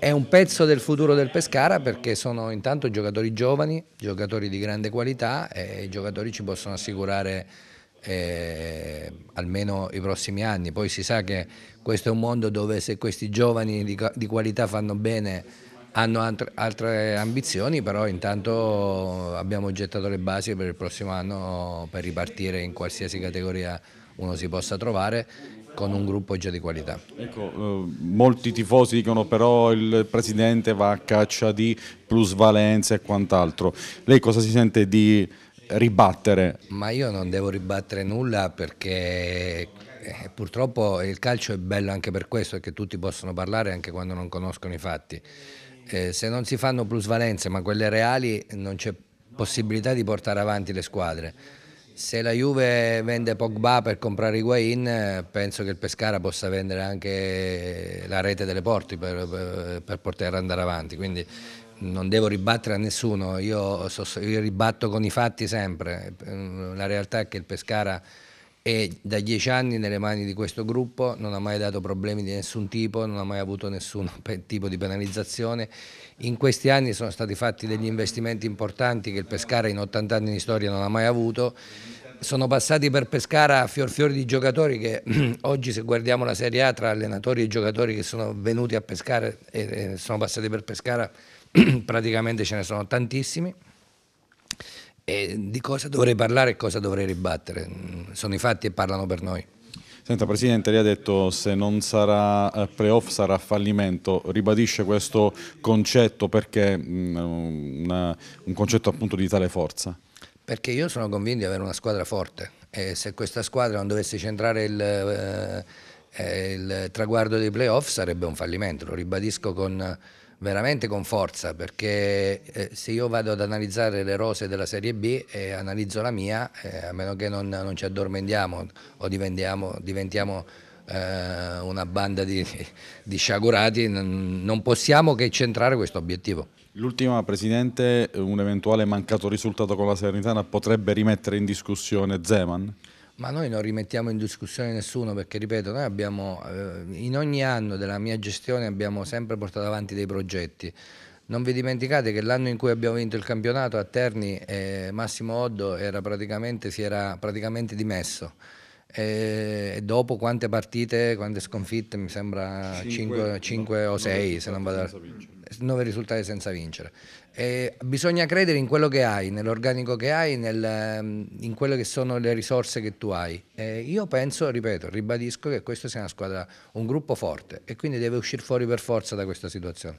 È un pezzo del futuro del Pescara perché sono intanto giocatori giovani, giocatori di grande qualità e i giocatori ci possono assicurare eh, almeno i prossimi anni. Poi si sa che questo è un mondo dove se questi giovani di, di qualità fanno bene hanno altre, altre ambizioni, però intanto abbiamo gettato le basi per il prossimo anno per ripartire in qualsiasi categoria uno si possa trovare con un gruppo già di qualità. Ecco, eh, molti tifosi dicono però il presidente va a caccia di plusvalenze e quant'altro. Lei cosa si sente di ribattere? Ma io non devo ribattere nulla perché eh, purtroppo il calcio è bello anche per questo, che tutti possono parlare anche quando non conoscono i fatti. Eh, se non si fanno plusvalenze, ma quelle reali, non c'è possibilità di portare avanti le squadre. Se la Juve vende Pogba per comprare Higuain, penso che il Pescara possa vendere anche la rete delle porti per, per, poter andare avanti. Quindi non devo ribattere a nessuno, io, so, io, ribatto con i fatti sempre. La realtà è che il Pescara è da dieci anni nelle mani di questo gruppo, non ha mai dato problemi di nessun tipo, non ha mai avuto nessun tipo di penalizzazione. In questi anni sono stati fatti degli investimenti importanti che il Pescara in 80 anni di storia non ha mai avuto sono passati per Pescara a fior fiori di giocatori che oggi se guardiamo la Serie A tra allenatori e giocatori che sono venuti a Pescara e, sono passati per Pescara praticamente ce ne sono tantissimi e di cosa dovrei parlare e cosa dovrei ribattere mm, sono i fatti e parlano per noi Senta Presidente, lei ha detto se non sarà eh, playoff sarà fallimento, ribadisce questo concetto perché mm, è un concetto appunto di tale forza? Perché io sono convinto di avere una squadra forte e se questa squadra non dovesse centrare il, eh, eh, il traguardo dei playoff sarebbe un fallimento, lo ribadisco con, veramente con forza perché eh, se io vado ad analizzare le rose della Serie B e analizzo la mia, eh, a meno che non, non ci addormentiamo o diventiamo eh, una banda di, di sciagurati, non possiamo che centrare questo obiettivo. L'ultima, Presidente, un eventuale mancato risultato con la Serenitana potrebbe rimettere in discussione Zeman? Ma noi non rimettiamo in discussione nessuno perché, ripeto, noi abbiamo, eh, in ogni anno della mia gestione abbiamo sempre portato avanti dei progetti. Non vi dimenticate che l'anno in cui abbiamo vinto il campionato a Terni eh, Massimo Oddo era praticamente, si era praticamente dimesso. E dopo quante partite, quante sconfitte, mi sembra 5, 5 no, o 6 se non vado a... 9 er- risultati senza vincere. E bisogna credere in quello che hai, nell'organico che hai, nel, ehm, in quelle che sono le risorse che tu hai. E io penso, ripeto, ribadisco che questa sia una squadra, un gruppo forte e quindi deve uscire fuori per forza da questa situazione.